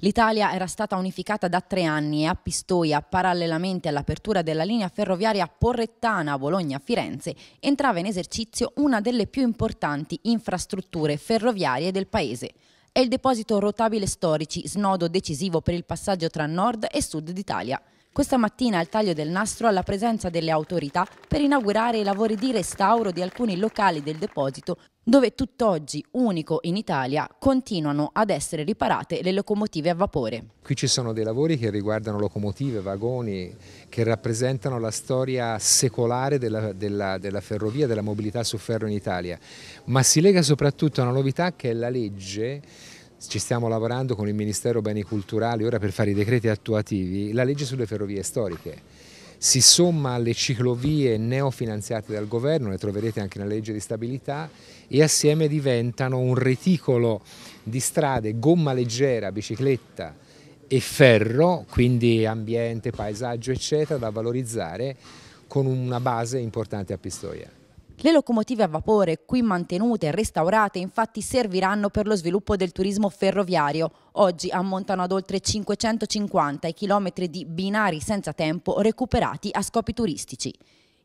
L'Italia era stata unificata da tre anni e a Pistoia, parallelamente all'apertura della linea ferroviaria porrettana Bologna-Firenze, entrava in esercizio una delle più importanti infrastrutture ferroviarie del paese. È il deposito rotabile storici, snodo decisivo per il passaggio tra nord e sud d'Italia questa mattina al taglio del nastro alla presenza delle autorità per inaugurare i lavori di restauro di alcuni locali del deposito dove tutt'oggi, unico in Italia, continuano ad essere riparate le locomotive a vapore. Qui ci sono dei lavori che riguardano locomotive, vagoni, che rappresentano la storia secolare della, della, della ferrovia, della mobilità su ferro in Italia, ma si lega soprattutto a una novità che è la legge ci stiamo lavorando con il Ministero Beni Culturali ora per fare i decreti attuativi, la legge sulle ferrovie storiche si somma alle ciclovie neofinanziate dal governo, le troverete anche nella legge di stabilità, e assieme diventano un reticolo di strade, gomma leggera, bicicletta e ferro, quindi ambiente, paesaggio eccetera, da valorizzare con una base importante a Pistoia. Le locomotive a vapore, qui mantenute e restaurate, infatti serviranno per lo sviluppo del turismo ferroviario. Oggi ammontano ad oltre 550 i chilometri di binari senza tempo recuperati a scopi turistici.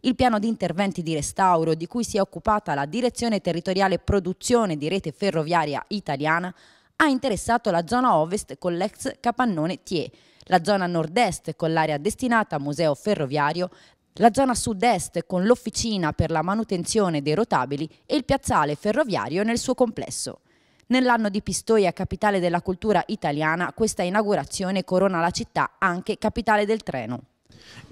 Il piano di interventi di restauro di cui si è occupata la Direzione Territoriale Produzione di Rete Ferroviaria Italiana ha interessato la zona ovest con l'ex capannone Thier, la zona nord-est con l'area destinata a museo ferroviario, la zona sud-est con l'officina per la manutenzione dei rotabili e il piazzale ferroviario nel suo complesso. Nell'anno di Pistoia, capitale della cultura italiana, questa inaugurazione corona la città anche capitale del treno.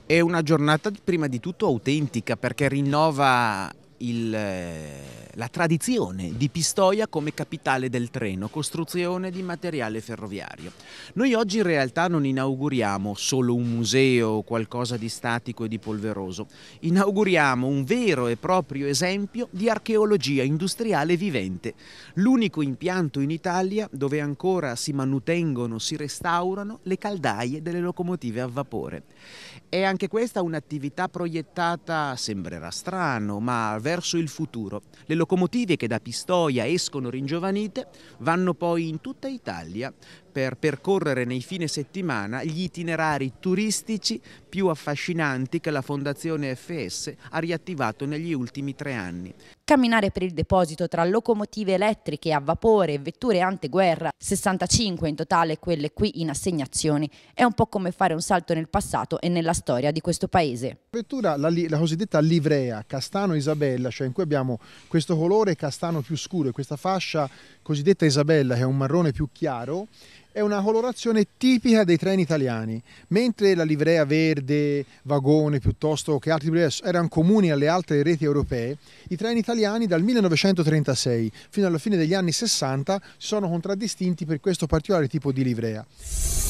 È una giornata prima di tutto autentica perché rinnova il, la tradizione di Pistoia come capitale del treno, costruzione di materiale ferroviario. Noi oggi in realtà non inauguriamo solo un museo o qualcosa di statico e di polveroso, inauguriamo un vero e proprio esempio di archeologia industriale vivente, l'unico impianto in Italia dove ancora si manutengono, si restaurano le caldaie delle locomotive a vapore. È anche questa un'attività proiettata, sembrerà strano, ma veramente verso il futuro. Le locomotive che da Pistoia escono ringiovanite vanno poi in tutta Italia per percorrere nei fine settimana gli itinerari turistici più affascinanti che la Fondazione FS ha riattivato negli ultimi tre anni camminare per il deposito tra locomotive elettriche a vapore e vetture anteguerra, 65 in totale quelle qui in assegnazioni, è un po' come fare un salto nel passato e nella storia di questo paese. La Vettura, la, la cosiddetta livrea Castano Isabella, cioè in cui abbiamo questo colore castano più scuro e questa fascia cosiddetta Isabella che è un marrone più chiaro è una colorazione tipica dei treni italiani, mentre la livrea verde, vagone piuttosto che altri livree erano comuni alle altre reti europee, i treni italiani dal 1936 fino alla fine degli anni 60 si sono contraddistinti per questo particolare tipo di livrea.